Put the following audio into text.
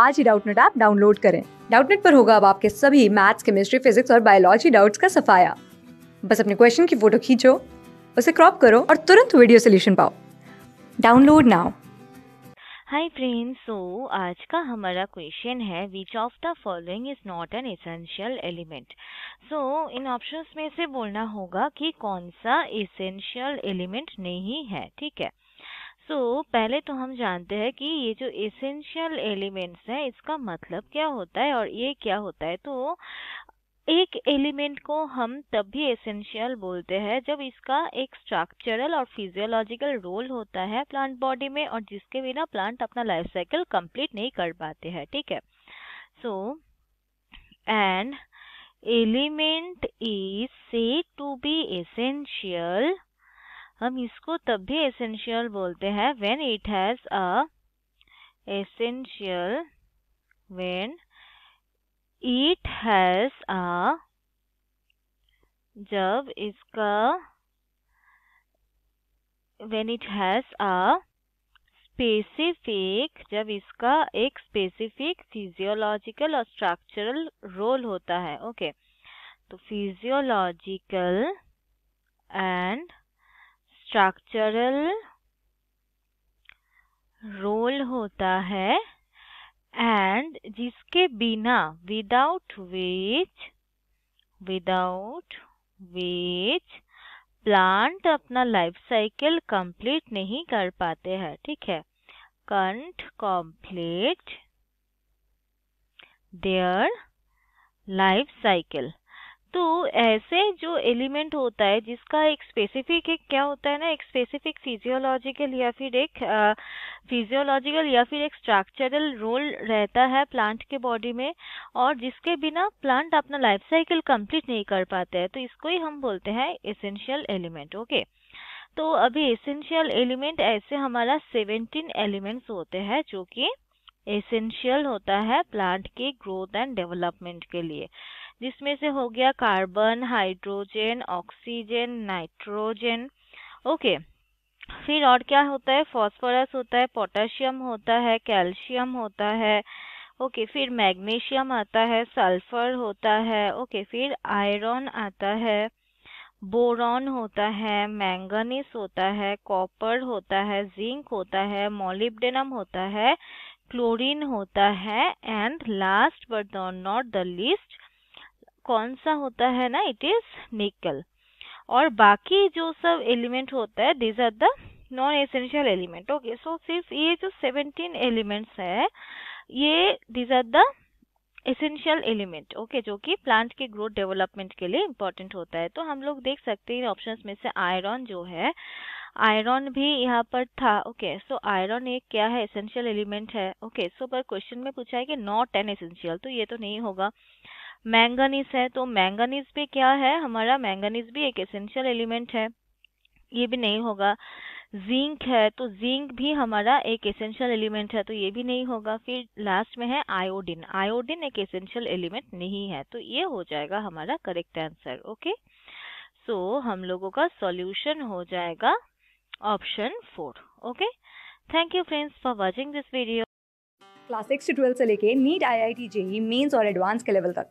आज ही Doubtnut app download करें डाउटनेट पर होगा अब आपके सभी मैथ्स केमिस्ट्री फिजिक्स और बायोलॉजी डाउट्स का सफाया बस अपने क्वेश्चन की फोटो खींचो उसे क्रॉप करो और तुरंत वीडियो सोल्यूशन पाओ download now hi friends so आज का हमारा क्वेश्चन है which of the following is not an essential element so इन ऑप्शंस में से बोलना होगा कि कौन सा एसेंशियल एलिमेंट नहीं है ठीक है सो so, पहले तो हम जानते हैं कि ये जो एसेंशियल एलिमेंट्स हैं इसका मतलब क्या होता है और ये क्या होता है तो एक एलिमेंट को हम तब भी एसेंशियल बोलते हैं जब इसका एक स्ट्रक्चरल और फिजियोलॉजिकल रोल होता है प्लांट बॉडी में और जिसके बिना प्लांट अपना लाइफ साइकिल कंप्लीट नहीं कर पाते हैं ठीक है so and element is said to be essential हम इसको तब भी एसेंशियल बोलते हैं when it has a essential when it has a जब इसका when it has a specific जब इसका एक स्पेसिफिक फिजियोलॉजिकल और स्ट्रक्चरल रोल होता है ओके okay. तो फिजियोलॉजिकल एंड स्ट्रक्चरल रोल होता है एंड जिसके बिना without which without which plant अपना लाइफ साइकिल कंप्लीट नहीं कर पाते हैं ठीक है can't complete their life cycle तो ऐसे जो एलिमेंट होता है जिसका एक स्पेसिफिक एक क्या होता है ना एक स्पेसिफिक फिजियोलॉजिकल या फिर एक फिजियोलॉजिकल या फिर एक स्ट्रक्चरल रोल रहता है प्लांट के बॉडी में और जिसके बिना प्लांट अपना लाइफ साइकिल कंप्लीट नहीं कर पाते हैं तो इसको ही हम बोलते हैं एसेंशियल एलिमेंट ओके तो अभी एसेंशियल एलिमेंट ऐसे हमारा सेवेंटीन एलिमेंट्स होते हैं जो कि एसेंशियल होता है प्लांट के ग्रोथ एंड डेवलपमेंट के लिए जिसमें से हो गया carbon hydrogen oxygen nitrogen okay फिर और क्या होता है फॉस्फोरस होता है पोटेशियम होता है कैल्शियम होता है ओके फिर मैग्नीशियम आता है सल्फर होता है ओके फिर आयरन आता है बोरॉन होता है मैंगनीस होता है कॉपर होता है जिंक होता है मोलिब्डेनम होता है क्लोरीन होता है and last but not the least कौन सा होता है ना इट इज निकल और बाकी जो सब एलिमेंट होता है these are the non essential element okay so सिर्फ ये जो सेवनटीन एलिमेंट्स है ये these are the essential element okay जो कि प्लांट के ग्रोथ डेवलपमेंट के लिए इम्पोर्टेंट होता है तो हम लोग देख सकते हैं ऑप्शन में से आयरन जो है आयरन भी यहाँ पर था ओके सो आयरन एक क्या है एसेंशियल एलिमेंट है ओके सो पर क्वेश्चन में पूछा है कि नॉट एन एसेंशियल तो ये तो नहीं होगा मैंगनीज है तो मैंगनीज भी क्या है हमारा मैंगनीज भी एक एसेंशियल एलिमेंट है ये भी नहीं होगा जिंक है तो जिंक भी हमारा एक एसेंशियल एलिमेंट है तो ये भी नहीं होगा फिर लास्ट में है आयोडीन आयोडीन एक एसेंशियल एलिमेंट नहीं है तो ये हो जाएगा हमारा करेक्ट आंसर ओके सो हम लोगों का सॉल्यूशन हो जाएगा option four okay thank you friends for watching this video class six से ट्वेल्थ से लेके NEET I I T JEE mains और एडवांस के लेवल तक